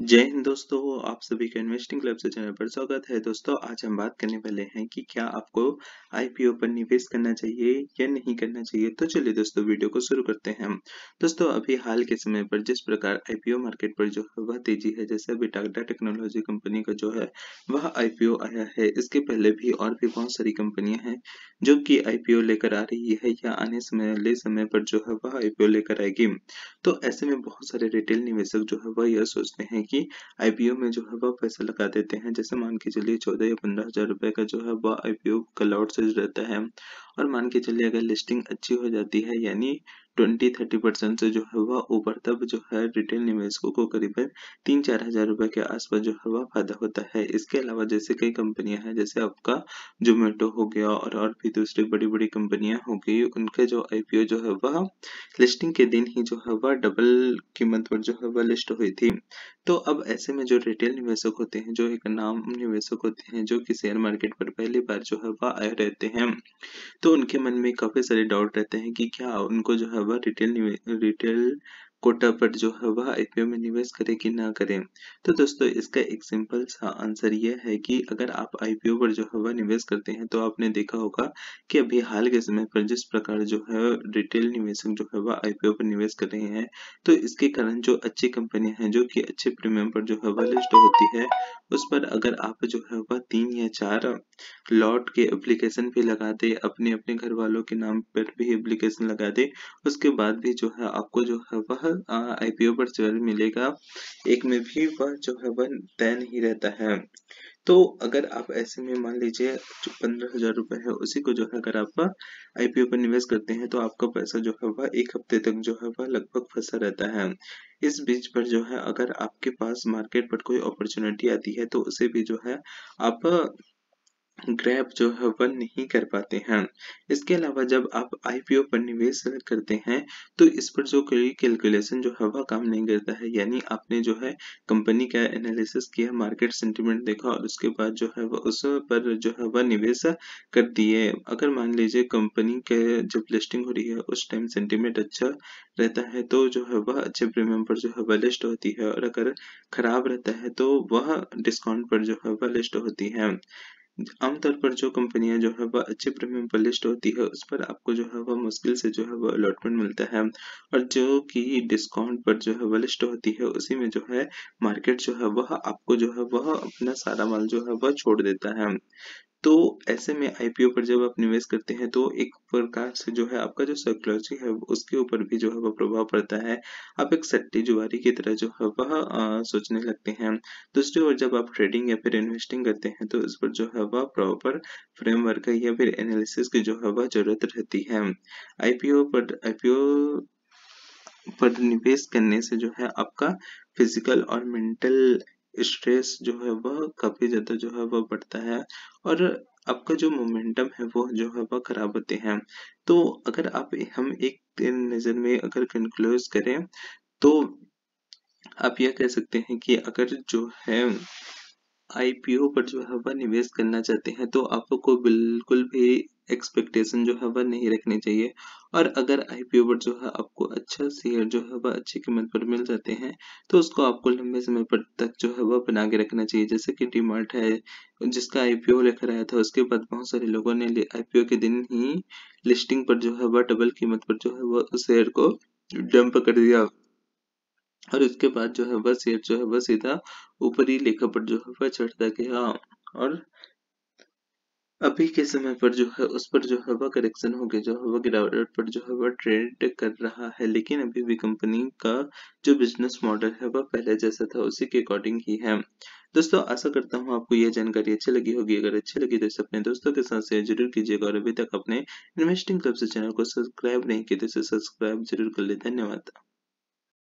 जय हिंद दोस्तों आप सभी का इन्वेस्टिंग क्लब से चैनल पर स्वागत है दोस्तों आज हम बात करने वाले हैं कि क्या आपको आईपीओ पर निवेश करना चाहिए या नहीं करना चाहिए तो चलिए दोस्तों वीडियो को शुरू करते हैं दोस्तों अभी हाल के समय पर जिस प्रकार आईपीओ मार्केट पर जो है वह तेजी है जैसे अभी टाटा टेक्नोलॉजी कंपनी का जो है वह आईपीओ आया है इसके पहले भी और भी बहुत सारी कंपनियां हैं जो कि आईपीओ लेकर आ रही है या आने समय ले समय पर जो है वह आई लेकर आएगी तो ऐसे में बहुत सारे रिटेल निवेशक जो है वह यह सोचते हैं कि आईपीओ में जो है वह पैसा लगा देते हैं जैसे मान के चलिए चौदह या पंद्रह हजार रुपए का जो है वह आईपीओ का लॉट साइज रहता है और मान के चलिए अगर लिस्टिंग अच्छी हो जाती है यानी ट्वेंटी थर्टी परसेंट से जो है वह ऊपर तब जो है रिटेल निवेशकों को करीबन तीन चार हजार रुपए के आसपास जो है वह फायदा होता है इसके अलावा जैसे कई कंपनियां हैं जैसे आपका जोमेटो हो गया और और भी दूसरी बड़ी बड़ी कंपनियां हो गई उनके जो आईपीओ जो है वह लिस्टिंग के दिन ही जो है वह डबल कीमत पर जो है वह लिस्ट हुई थी तो अब ऐसे में जो रिटेल निवेशक होते हैं जो एक नाम निवेशक होते हैं जो कि शेयर मार्केट पर पहली बार जो है वह आए रहते हैं तो उनके मन में काफी सारे डाउट रहते हैं कि क्या उनको जो है But retail retail कोटा पर जो है वह आईपीओ में निवेश करें कि ना करें तो दोस्तों इसका एक सिंपल सा आंसर यह है कि अगर आप आईपीओ पर जो है वह निवेश करते हैं तो आपने देखा होगा कि अभी हाल के समय पर जिस प्रकार जो है रिटेल निवेशक जो है वह आईपीओ पर निवेश कर रहे हैं तो इसके कारण जो अच्छी कंपनियां हैं जो की अच्छे प्रीमियम पर जो है वह लिस्ट होती है उस पर अगर आप जो है वह तीन या चार लॉट के एप्लीकेशन भी लगा दे अपने अपने घर वालों के नाम पर भी एप्लीकेशन लगा दे उसके बाद भी जो है आपको जो है वह आईपीओ पर ट्वेल्व मिलेगा एक में भी वह जो है वह तय नहीं रहता है तो अगर आप ऐसे में मान लीजिए जो पंद्रह हजार रुपए है उसी को जो है अगर आप आईपीओ पर निवेश करते हैं तो आपका पैसा जो है वह एक हफ्ते तक जो है वह लगभग फंसा रहता है इस बीच पर जो है अगर आपके पास मार्केट पर कोई अपॉर्चुनिटी आती है तो उसे भी जो है आप ग्रैप जो है वह नहीं कर पाते हैं इसके अलावा जब आप आईपीओ पर निवेश करते हैं तो इस पर जो कोई कैलकुलेशन जो है वह काम नहीं करता है यानी आपने जो है कंपनी का एनालिसिस किया मार्केट सेंटिमेंट देखा और उसके बाद जो है वह उस पर जो है वह निवेश कर दिए अगर मान लीजिए कंपनी के जब लिस्टिंग हो रही है उस टाइम सेंटिमेंट अच्छा रहता है तो जो है वह अच्छे प्रीमियम पर जो है वह लिस्ट होती है और अगर खराब रहता है तो वह डिस्काउंट पर जो है वह लिस्ट होती है आमतौर पर जो कंपनियां जो है वह अच्छे प्रीमियम पर लिस्ट होती है उस पर आपको जो है वह मुश्किल से जो है वह अलॉटमेंट मिलता है और जो कि डिस्काउंट पर जो है वह लिस्ट होती है उसी में जो है मार्केट जो है वह आपको जो है वह अपना सारा माल जो है वह छोड़ देता है तो ऐसे में आईपीओ पर जब आप निवेश करते हैं तो एक प्रकार से जो है आपका जो साइकोलॉजी है उसके ऊपर भी जो है वह प्रभाव पड़ता है आप एक सट्टे जुआरी की तरह जो है वह सोचने लगते हैं दूसरी ओर जब आप ट्रेडिंग या फिर इन्वेस्टिंग करते हैं तो इस पर जो है वह प्रॉपर फ्रेमवर्क या फिर एनालिसिस की जो है वह जरूरत रहती है आईपीओ पर आईपीओ पर निवेश करने से जो है आपका फिजिकल और मेंटल स्ट्रेस जो है वह काफ़ी ज़्यादा जो है वह बढ़ता है और आपका जो मोमेंटम है वो जो है वह खराब होते हैं तो अगर आप हम एक नज़र में अगर कंक्लूज करें तो आप यह कह सकते हैं कि अगर जो है आईपीओ पर जो है वह निवेश करना चाहते हैं तो आपको बिल्कुल भी एक्सपेक्टेशन जो है वह नहीं रखनी चाहिए और अगर आईपीओ पर जो है आपको अच्छा शेयर जो है वह अच्छी कीमत पर मिल जाते हैं तो उसको आपको लंबे समय पर तक जो है वह बना के रखना चाहिए जैसे कि डीमार्ट है जिसका आईपीओ लिख रहा था उसके बाद बहुत सारे लोगों ने आईपीओ के दिन ही लिस्टिंग पर जो है वह डबल कीमत पर जो है वह उस शेयर को डंप कर दिया और उसके बाद जो है वह शेर जो है वह सीधा ऊपरी लेखा पर जो है वह चढ़ता गया और अभी के समय पर जो है उस पर जो है वह करेक्शन हो गया जो है वह गिरावट पर जो है वह ट्रेड कर रहा है लेकिन अभी भी कंपनी का जो बिजनेस मॉडल है वह पहले जैसा था उसी के अकॉर्डिंग ही है दोस्तों आशा करता हूँ आपको यह जानकारी अच्छी लगी होगी अगर अच्छी लगी तो इसे अपने दोस्तों के साथ शेयर जरूर कीजिएगा और अभी तक अपने इन्वेस्टिंग क्लब से चैनल को सब्सक्राइब नहीं किया तो इसे सब्सक्राइब जरूर कर ले धन्यवाद